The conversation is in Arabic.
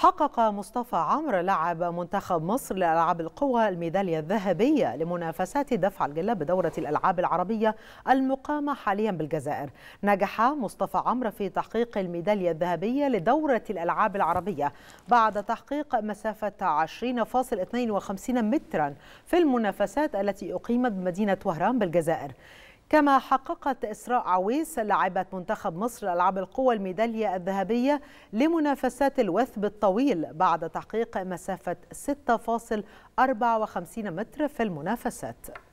حقق مصطفى عمرو لاعب منتخب مصر لألعاب القوى الميدالية الذهبية لمنافسات دفع الجلة بدورة الألعاب العربية المقامة حاليا بالجزائر نجح مصطفى عمرو في تحقيق الميدالية الذهبية لدورة الألعاب العربية بعد تحقيق مسافة 20.52 مترا في المنافسات التي أقيمت بمدينة وهران بالجزائر كما حققت إسراء عويس لاعبة منتخب مصر ألعاب القوى الميدالية الذهبية لمنافسات الوثب الطويل بعد تحقيق مسافة 6.54 متر في المنافسات